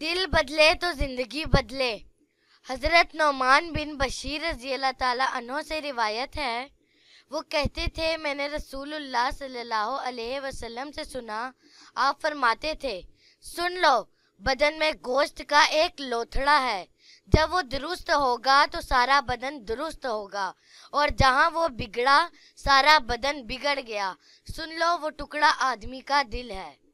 दिल बदले तो ज़िंदगी बदले हज़रत नौमान बिन बशीर रजी अल्लाह तहों से रिवायत है वो कहते थे मैंने रसूलुल्लाह सल्लल्लाहु अलैहि वसल्लम से सुना आप फरमाते थे सुन लो बदन में गोश्त का एक लोथड़ा है जब वो दुरुस्त होगा तो सारा बदन दुरुस्त होगा और जहाँ वो बिगड़ा सारा बदन बिगड़ गया सुन लो वो टुकड़ा आदमी का दिल है